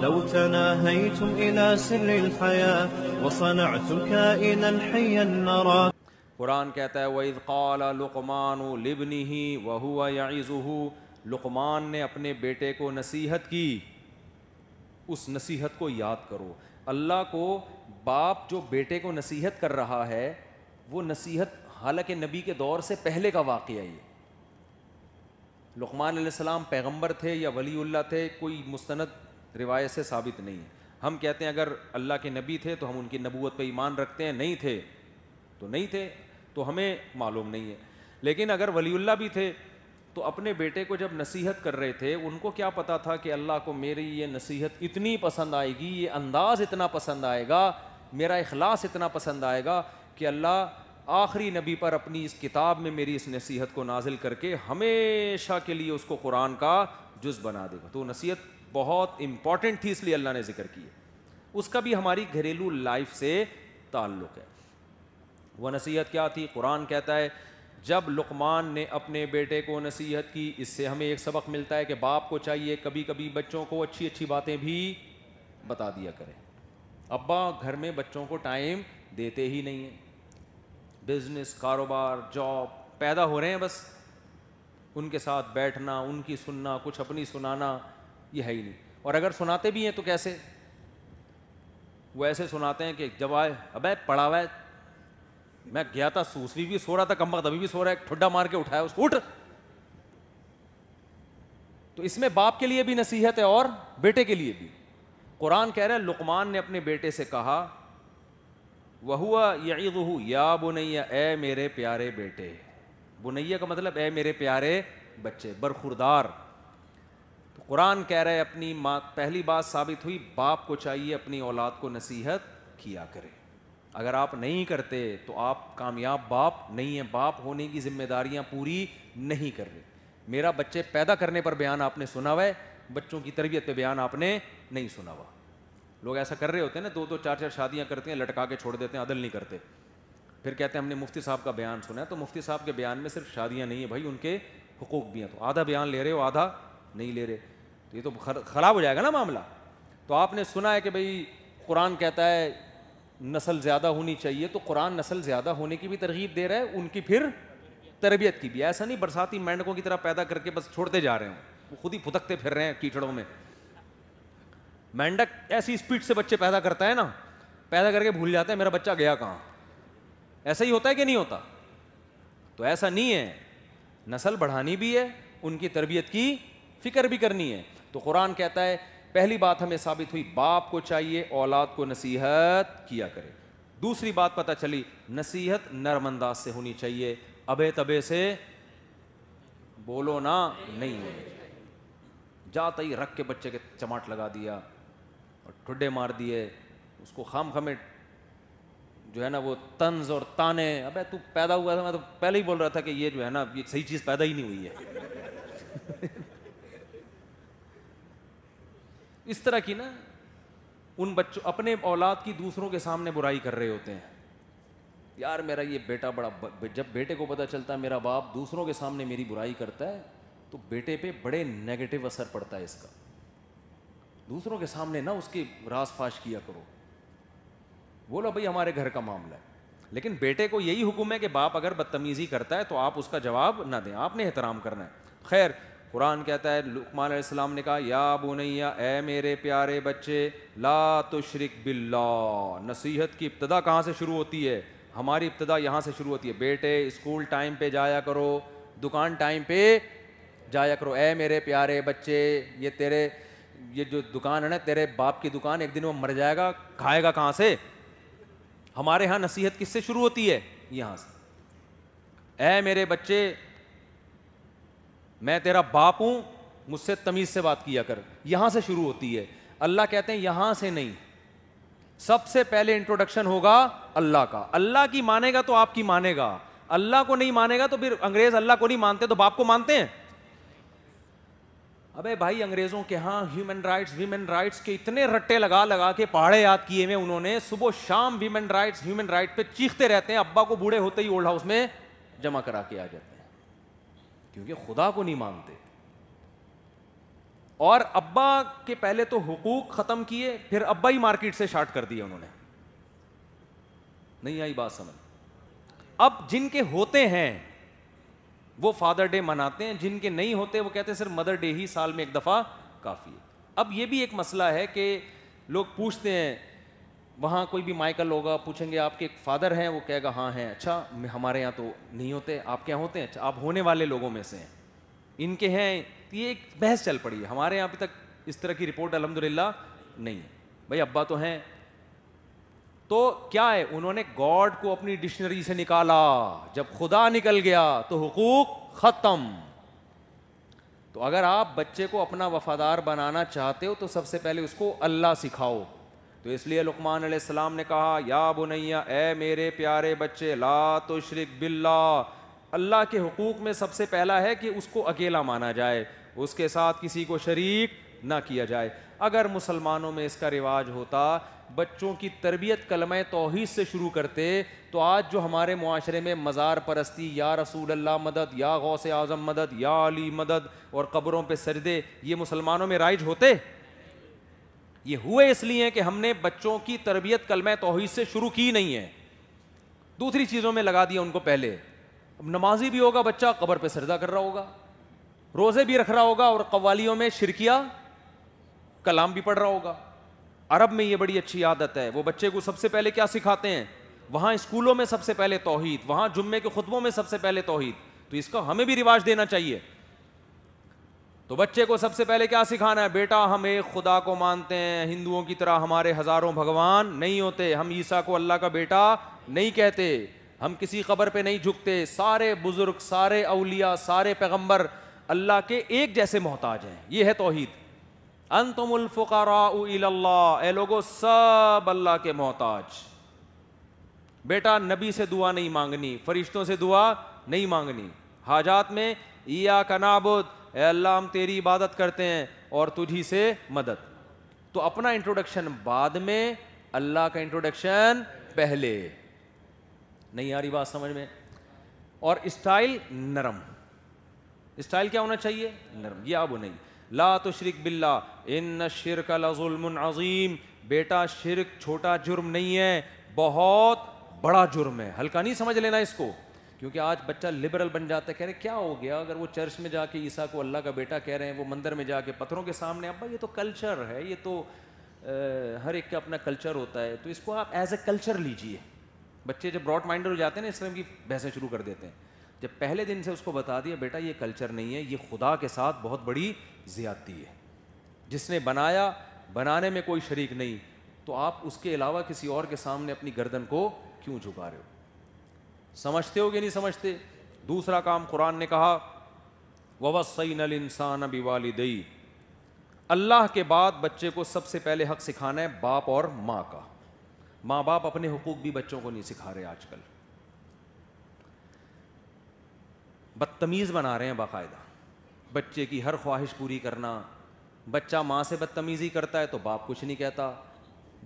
لو تناهيتم إلى سر الحياة وصنعتم كائنا حيا نرى कुरान कहता है वईद कौल लुकमान लिबन ही व हुआ याज़ुहू लुकमान ने अपने बेटे को नसीहत की उस नसीहत को याद करो अल्लाह को बाप जो बेटे को नसीहत कर रहा है वो नसीहत हालांकि नबी के दौर से पहले का वाक़ है ये लुकमान पैगम्बर थे या वलील्ला थे कोई मुस्ंद रिवायत से साबित नहीं है हम कहते हैं अगर अल्लाह के नबी थे तो हम उनकी नबूत पर ईमान रखते हैं नहीं थे तो नहीं थे तो हमें मालूम नहीं है लेकिन अगर वलीउल्ला भी थे तो अपने बेटे को जब नसीहत कर रहे थे उनको क्या पता था कि अल्लाह को मेरी ये नसीहत इतनी पसंद आएगी ये अंदाज़ इतना पसंद आएगा मेरा अखलास इतना पसंद आएगा कि अल्लाह आखिरी नबी पर अपनी इस किताब में मेरी इस नसीहत को नाजिल करके हमेशा के लिए उसको कुरान का जुज़ बना देगा तो नसीहत बहुत इंपॉर्टेंट थी इसलिए अल्लाह ने जिक्र की है उसका भी हमारी घरेलू लाइफ से ताल्लुक़ है वह नसीहत क्या थी कुरान कहता है जब लुकमान ने अपने बेटे को नसीहत की इससे हमें एक सबक मिलता है कि बाप को चाहिए कभी कभी बच्चों को अच्छी अच्छी बातें भी बता दिया करें अब्बा घर में बच्चों को टाइम देते ही नहीं हैं बिजनेस कारोबार जॉब पैदा हो रहे हैं बस उनके साथ बैठना उनकी सुनना कुछ अपनी सुनाना ये है ही नहीं और अगर सुनाते भी हैं तो कैसे वो ऐसे सुनाते हैं कि जब आए अब पड़ा हुआ मैं गया था सूसरी भी सो रहा था कम अभी भी सो रहा है ठुड्डा मार के उठाया उसको उठ तो इसमें बाप के लिए भी नसीहत है और बेटे के लिए भी कुरान कह रहे है लुकमान ने अपने बेटे से कहा वह हुआ यू या बुनैया ए मेरे प्यारे बेटे बुनैया का मतलब ए मेरे प्यारे बच्चे बरखुरदार कुरान कह रहे अपनी माँ पहली बात साबित हुई बाप को चाहिए अपनी औलाद को नसीहत किया करे अगर आप नहीं करते तो आप कामयाब बाप नहीं है बाप होने की जिम्मेदारियां पूरी नहीं कर रहे मेरा बच्चे पैदा करने पर बयान आपने सुना हुआ है बच्चों की तरबियत पे बयान आपने नहीं सुना हुआ लोग ऐसा कर रहे होते हैं ना दो दो चार चार शादियां करते हैं लटका के छोड़ देते हैं अदल नहीं करते फिर कहते हैं हमने मुफ्ती साहब का बयान सुना है तो मुफ्ती साहब के बयान में सिर्फ शादियाँ नहीं है भाई उनके हकूक भी हैं तो आधा बयान ले रहे हो आधा नहीं ले रहे तो ये तो ख़राब हो जाएगा ना मामला तो आपने सुना है कि भाई कुरान कहता है नस्ल ज़्यादा होनी चाहिए तो कुरान नस्ल ज़्यादा होने की भी तरगीब दे रहा है उनकी फिर तरबियत की भी ऐसा नहीं बरसाती मेंढकों की तरह पैदा करके बस छोड़ते जा रहे हो वो खुद ही फुदकते फिर रहे हैं कीचड़ों में मेंढक ऐसी स्पीड से बच्चे पैदा करता है ना पैदा करके भूल जाते हैं मेरा बच्चा गया कहाँ ऐसा ही होता है कि नहीं होता तो ऐसा नहीं है नस्ल बढ़ानी भी है उनकी तरबियत की फिक्र भी करनी है तो कुरान कहता है पहली बात हमें साबित हुई बाप को चाहिए औलाद को नसीहत किया करे दूसरी बात पता चली नसीहत नरम अंदाज से होनी चाहिए अबे तबे से बोलो ना नहीं जाता ही रख के बच्चे के चमाट लगा दिया और ठुडे मार दिए उसको खाम खमे जो है ना वो तंज और ताने अबे तू पैदा हुआ था मैं तो पहले ही बोल रहा था कि ये जो है ना ये सही चीज़ पैदा ही नहीं हुई है इस तरह की ना उन बच्चों अपने औलाद की दूसरों के सामने बुराई कर रहे होते हैं यार मेरा ये बेटा बड़ा ब, जब बेटे को पता चलता है मेरा बाप दूसरों के सामने मेरी बुराई करता है तो बेटे पे बड़े नेगेटिव असर पड़ता है इसका दूसरों के सामने ना उसकी रास फाश किया करो बोलो भाई हमारे घर का मामला है लेकिन बेटे को यही हुक्म है कि बाप अगर बदतमीज़ी करता है तो आप उसका जवाब ना दें आपने एहतराम करना है खैर कुरान कहता है लुकमान ने कहा या बुनैया ए मेरे प्यारे बच्चे ला तो शरिक बिल्ला नसीहत की इब्तदा कहाँ से शुरू होती है हमारी इब्तदा यहाँ से शुरू होती है बेटे स्कूल टाइम पे जाया करो दुकान टाइम पे जाया करो ए मेरे प्यारे बच्चे ये तेरे ये जो दुकान है ना तेरे बाप की दुकान एक दिन वो मर जाएगा खाएगा कहाँ से हमारे यहाँ नसीहत किससे शुरू होती है यहाँ से ए मेरे बच्चे मैं तेरा बाप हूं मुझसे तमीज़ से बात किया कर यहां से शुरू होती है अल्लाह कहते हैं यहां से नहीं सबसे पहले इंट्रोडक्शन होगा अल्लाह का अल्लाह की मानेगा तो आपकी मानेगा अल्लाह को नहीं मानेगा तो फिर अंग्रेज अल्लाह को नहीं मानते तो बाप को मानते हैं अबे भाई अंग्रेजों के यहां ह्यूमन राइट्स ह्यूमन राइट्स के इतने रट्टे लगा लगा के पहाड़े याद किए हुए उन्होंने सुबह शाम ह्यूमन राइट्स ह्यूमन राइट पर चीखते रहते हैं अब्बा को बूढ़े होते ही ओल्ड हाउस में जमा करा के आ जाते हैं क्योंकि खुदा को नहीं मानते और अब्बा के पहले तो हुकूक ख़त्म किए फिर अब्बा ही मार्केट से शार्ट कर दिए उन्होंने नहीं आई बात समझ अब जिनके होते हैं वो फादर डे मनाते हैं जिनके नहीं होते वो कहते सिर्फ मदर डे ही साल में एक दफ़ा काफ़ी है अब ये भी एक मसला है कि लोग पूछते हैं वहाँ कोई भी माइकल होगा पूछेंगे आपके एक फादर हैं वो कहेगा हाँ हैं अच्छा हमारे यहाँ तो नहीं होते आप क्या होते हैं अच्छा आप होने वाले लोगों में से हैं इनके हैं तो ये एक बहस चल पड़ी है हमारे यहाँ अभी तक इस तरह की रिपोर्ट अलहमदिल्ला नहीं है भाई अब्बा तो हैं तो क्या है उन्होंने गॉड को अपनी डिक्शनरी से निकाला जब खुदा निकल गया तो हकूक ख़त्म तो अगर आप बच्चे को अपना वफादार बनाना चाहते हो तो सबसे पहले उसको अल्लाह सिखाओ तो इसलिए लुकमान सलाम ने कहा या बुनैया ए मेरे प्यारे बच्चे ला तो शरिक बिल्ला अल्लाह के हकूक़ में सबसे पहला है कि उसको अकेला माना जाए उसके साथ किसी को शरीक ना किया जाए अगर मुसलमानों में इसका रिवाज होता बच्चों की तरबियत कलम तोहहीद से शुरू करते तो आज जो हमारे माशरे में मज़ार परस्ती या रसूल अल्लाह मदद या गौस आज़म मदद या अली मदद और कब्रों पर सजदे ये मुसलमानों में राइज होते ये हुए इसलिए कि हमने बच्चों की तरबियत कलम तोहहीद से शुरू की नहीं है दूसरी चीज़ों में लगा दिया उनको पहले अब नमाजी भी होगा बच्चा कबर पे सजदा कर रहा होगा रोज़े भी रख रहा होगा और कवालियों में शिरकिया कलाम भी पढ़ रहा होगा अरब में ये बड़ी अच्छी आदत है वो बच्चे को सबसे पहले क्या सिखाते हैं वहाँ स्कूलों में सबसे पहले तोहहीद वहाँ जुम्मे के खुतबों में सबसे पहले तोहहीद तो इसका हमें भी रिवाज देना चाहिए तो बच्चे को सबसे पहले क्या सिखाना है बेटा हम एक खुदा को मानते हैं हिंदुओं की तरह हमारे हज़ारों भगवान नहीं होते हम ईसा को अल्लाह का बेटा नहीं कहते हम किसी खबर पे नहीं झुकते सारे बुज़ुर्ग सारे अलिया सारे पैगंबर अल्लाह के एक जैसे मोहताज हैं ये है तोहद अनतमुल्फ़ारा ए लोगो सब अल्लाह के मोहताज बेटा नबी से दुआ नहीं मांगनी फरिश्तों से दुआ नहीं मांगनी हाजात में या कनाबुद अल्लाह हम तेरी इबादत करते हैं और तुझी से मदद तो अपना इंट्रोडक्शन बाद में अल्लाह का इंट्रोडक्शन पहले नहीं आ रही बात समझ में और स्टाइल नरम स्टाइल क्या होना चाहिए नरम ये आप नहीं ला तो शरिक बिल्ला इन न शिरक अजीम बेटा शिरक छोटा जुर्म नहीं है बहुत बड़ा जुर्म है हल्का नहीं समझ लेना इसको क्योंकि आज बच्चा लिबरल बन जाता है कह रहे क्या हो गया अगर वो चर्च में जाके ईसा को अल्लाह का बेटा कह रहे हैं वो मंदिर में जाके पत्थरों के सामने अब्बा ये तो कल्चर है ये तो आ, हर एक का अपना कल्चर होता है तो इसको आप एज ए कल्चर लीजिए बच्चे जब ब्रॉड माइंडेड हो जाते हैं ना इस तरह की बहसें शुरू कर देते हैं जब पहले दिन से उसको बता दिया बेटा ये कल्चर नहीं है ये खुदा के साथ बहुत बड़ी ज़्यादती है जिसने बनाया बनाने में कोई शरीक नहीं तो आप उसके अलावा किसी और के सामने अपनी गर्दन को क्यों झुका रहे हो समझते हो कि नहीं समझते दूसरा काम कुरान ने कहा वसई नल इंसान वाली दई अल्लाह के बाद बच्चे को सबसे पहले हक सिखाना है बाप और माँ का माँ बाप अपने हकूक़ भी बच्चों को नहीं सिखा रहे आजकल बदतमीज़ बना रहे हैं बाकायदा बच्चे की हर ख्वाहिश पूरी करना बच्चा माँ से बदतमीज़ी करता है तो बाप कुछ नहीं कहता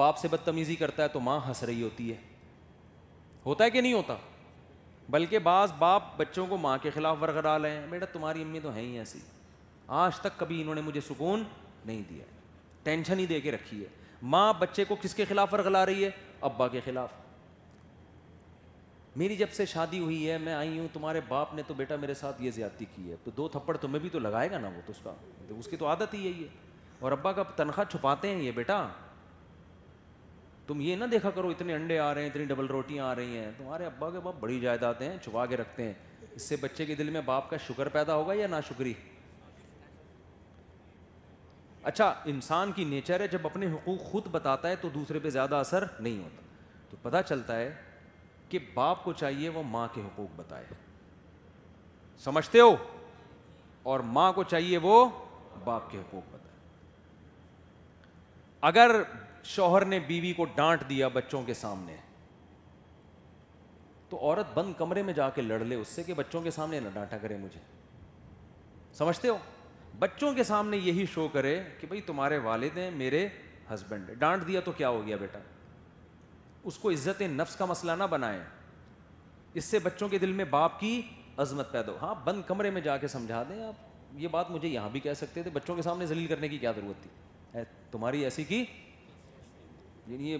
बाप से बदतमीज़ी करता है तो माँ हंस रही होती है होता है कि नहीं होता बल्कि बाज़ बाप बच्चों को माँ के ख़िलाफ़ बरकरार रहे हैं बेटा तुम्हारी अम्मी तो है ही ऐसी आज तक कभी इन्होंने मुझे सुकून नहीं दिया टेंशन ही दे के रखी है माँ बच्चे को किसके खिलाफ वर्गला रही है अब्बा के खिलाफ मेरी जब से शादी हुई है मैं आई हूँ तुम्हारे बाप ने तो बेटा मेरे साथ ये ज्यादती की है तो दो थप्पड़ तुम्हें भी तो लगाएगा ना वो तो उसका तो उसकी तो आदत ही यही है और अब्बा का तनख्वाह छुपाते हैं ये बेटा तुम ये ना देखा करो इतने अंडे आ रहे हैं इतनी डबल रोटियाँ आ रही हैं तुम्हारे अब्बा के बाप बड़ी जायदादें हैं छुपा के रखते हैं इससे बच्चे के दिल में बाप का शुक्र पैदा होगा या ना शुक्री अच्छा इंसान की नेचर है जब अपने हकूक खुद बताता है तो दूसरे पे ज़्यादा असर नहीं होता तो पता चलता है कि बाप को चाहिए वो माँ के हकूक बताए समझते हो और माँ को चाहिए वो बाप के हकूक बताए अगर शोहर ने बीवी को डांट दिया बच्चों के सामने तो औरत बंद कमरे में जाके लड़ ले उससे कि बच्चों के सामने ना डांटा करे मुझे समझते हो बच्चों के सामने यही शो करे कि भाई तुम्हारे वालिद हैं मेरे हस्बैंड डांट दिया तो क्या हो गया बेटा उसको इज्जत नफ्स का मसला ना बनाए इससे बच्चों के दिल में बाप की अजमत पैदा हो हाँ बंद कमरे में जाके समझा दें आप ये बात मुझे यहां भी कह सकते थे बच्चों के सामने जलील करने की क्या ज़रूरत थी तुम्हारी ऐसी की ये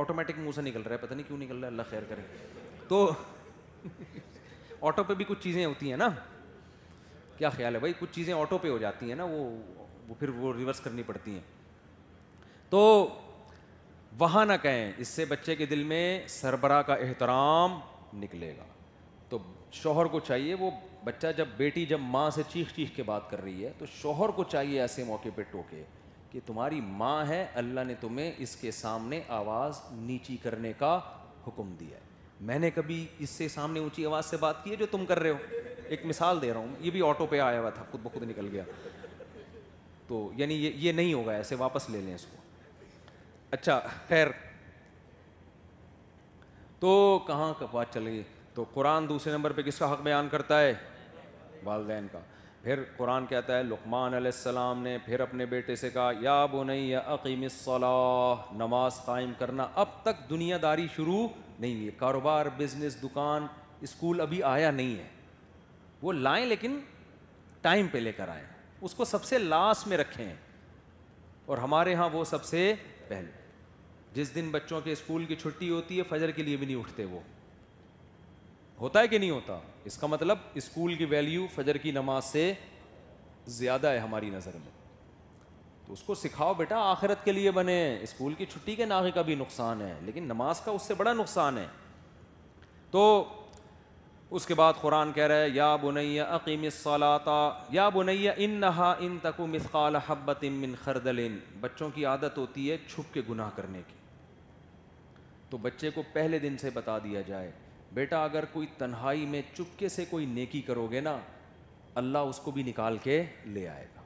ऑटोमेटिक मुंह से निकल रहा है पता नहीं क्यों निकल रहा है अल्लाह खैर करे तो ऑटो पे भी कुछ चीज़ें होती हैं ना क्या ख्याल है भाई कुछ चीज़ें ऑटो पे हो जाती हैं ना वो वो फिर वो रिवर्स करनी पड़ती हैं तो वहाँ ना कहें इससे बच्चे के दिल में सरबरा का एहतराम निकलेगा तो शोहर को चाहिए वो बच्चा जब बेटी जब माँ से चीख चीख के बात कर रही है तो शोहर को चाहिए ऐसे मौके पर टोके कि तुम्हारी माँ है अल्लाह ने तुम्हें इसके सामने आवाज़ नीची करने का हुक्म दिया है मैंने कभी इससे सामने ऊंची आवाज़ से बात की है जो तुम कर रहे हो एक मिसाल दे रहा हूँ ये भी ऑटो पे आया हुआ था खुद ब खुद निकल गया तो यानी ये ये नहीं होगा ऐसे वापस ले लें इसको अच्छा खैर तो कहाँ का बात चल तो कुरान दूसरे नंबर पे किसका हक बयान करता है वालदेन का फिर कुरान कहता है लुकमान सलाम ने फिर अपने बेटे से कहा या बुनई अकीमसलाह नमाज कायम करना अब तक दुनियादारी शुरू नहीं हुई कारोबार बिजनेस दुकान स्कूल अभी आया नहीं है वो लाएं लेकिन टाइम पे लेकर आएँ उसको सबसे लास्ट में रखें और हमारे यहाँ वो सबसे पहले जिस दिन बच्चों के स्कूल की छुट्टी होती है फजर के लिए भी नहीं उठते वो होता है कि नहीं होता इसका मतलब स्कूल की वैल्यू फजर की नमाज से ज़्यादा है हमारी नज़र में तो उसको सिखाओ बेटा आखिरत के लिए बने स्कूल की छुट्टी के नागे का भी नुकसान है लेकिन नमाज का उससे बड़ा नुकसान है तो उसके बाद कुरान कह रहा है या बुनैया सलाता या बुनैया इन नहा इन तक मिसकाल हब्बत मिन खरदलिन बच्चों की आदत होती है छुप के गुनाह करने की तो बच्चे को पहले दिन से बता दिया जाए बेटा अगर कोई तन्हाई में चुपके से कोई नेकी करोगे ना अल्लाह उसको भी निकाल के ले आएगा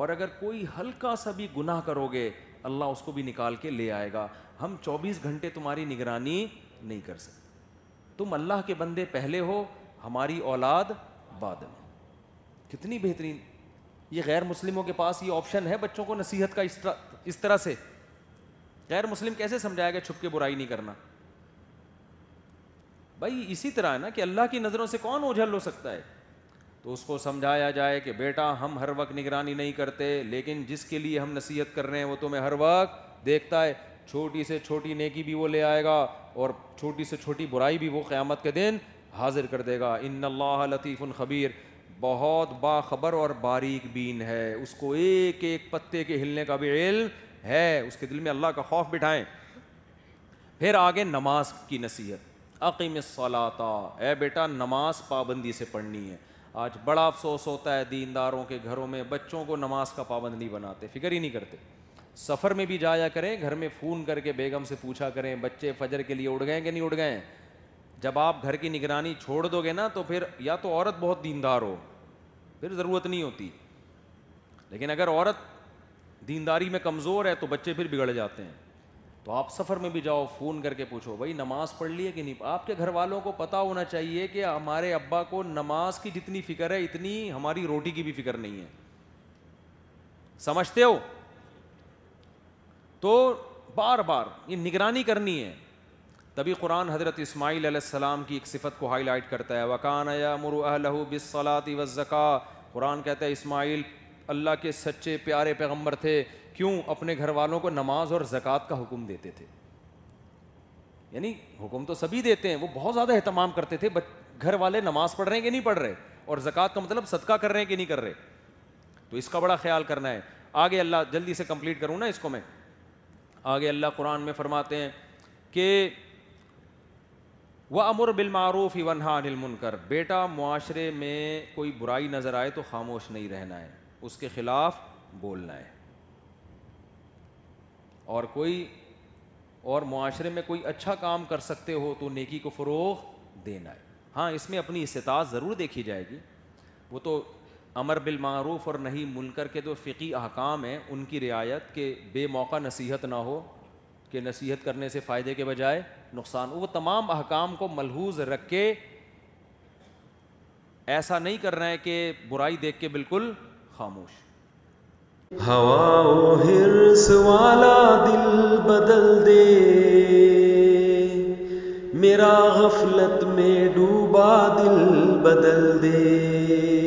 और अगर कोई हल्का सा भी गुनाह करोगे अल्लाह उसको भी निकाल के ले आएगा हम 24 घंटे तुम्हारी निगरानी नहीं कर सकते तुम अल्लाह के बंदे पहले हो हमारी औलाद बाद में कितनी बेहतरीन ये गैर मुस्लिमों के पास ये ऑप्शन है बच्चों को नसीहत का इस तरह से गैर मुस्लिम कैसे समझाएगा छुप के बुराई नहीं करना भाई इसी तरह है ना कि अल्लाह की नज़रों से कौन ओझल हो सकता है तो उसको समझाया जाए कि बेटा हम हर वक्त निगरानी नहीं करते लेकिन जिसके लिए हम नसीहत कर रहे हैं वो तुम्हें हर वक्त देखता है छोटी से छोटी नेकी भी वो ले आएगा और छोटी से छोटी बुराई भी वो क़्यामत के दिन हाजिर कर देगा इन लतीफ़ुल ख़बीर बहुत बाखबर और बारीक बीन है उसको एक एक पत्ते के हिलने का भी इल्म है उसके दिल में अल्लाह का खौफ बिठाएं फिर आगे नमाज की नसीहत अकीम सलाता ए बेटा नमाज पाबंदी से पढ़नी है आज बड़ा अफसोस होता है दीनदारों के घरों में बच्चों को नमाज का पाबंदी बनाते फिक्र ही नहीं करते सफ़र में भी जाया करें घर में फ़ोन करके बेगम से पूछा करें बच्चे फजर के लिए उड़ गए कि नहीं उड़ गए जब आप घर की निगरानी छोड़ दोगे ना तो फिर या तो औरत बहुत दीनदार हो फिर ज़रूरत नहीं होती लेकिन अगर औरत दीनदारी में कमज़ोर है तो बच्चे फिर बिगड़ जाते हैं तो आप सफ़र में भी जाओ फ़ोन करके पूछो भाई नमाज़ पढ़ ली है कि नहीं आपके घर वालों को पता होना चाहिए कि हमारे अब्बा को नमाज की जितनी फ़िक्र है इतनी हमारी रोटी की भी फिक्र नहीं है समझते हो तो बार बार ये निगरानी करनी है तभी कुरान हज़रत इसमाइल सलाम की एक सिफत को हाईलाइट करता है वकान या मुरहू बिसलाती वज़क़ा कुरान कहता है इसमाइल अल्लाह के सच्चे प्यारे पैगम्बर थे क्यों अपने घर वालों को नमाज और ज़क़़त का हुक्म देते थे यानी हुक्म तो सभी देते हैं वो बहुत ज़्यादा अहतमाम करते थे बट घर वाले नमाज पढ़ रहे हैं कि नहीं पढ़ रहे और ज़क़़त का मतलब सदका कर रहे हैं कि नहीं कर रहे तो इसका बड़ा ख्याल करना है आगे अल्लाह जल्दी से कम्प्लीट करूँ ना इसको मैं आगे अल्लाह कुरान में फरमाते हैं कि वह अमर बिलमारूफ इवनहा अनिल मुनकर बेटा माशरे में कोई बुराई नज़र आए तो खामोश नहीं रहना है उसके ख़िलाफ़ बोलना है और कोई और माशरे में कोई अच्छा काम कर सकते हो तो नेकी को फ़रोग देना है हाँ इसमें अपनी इस्तात ज़रूर देखी जाएगी वो तो अमर बिलमूफ़ और नहीं मुलकर के जो तो फ़िकी अहकाम हैं उनकी रियायत के बेमौका नसीहत ना हो कि नसीहत करने से फ़ायदे के बजाय नुकसान वो तमाम अहकाम को मलहूज रख के ऐसा नहीं कर रहे हैं कि बुराई देख के बिल्कुल खामोश हवा ओ हिरस वाला दिल बदल दे मेरा गफलत में डूबा दिल बदल दे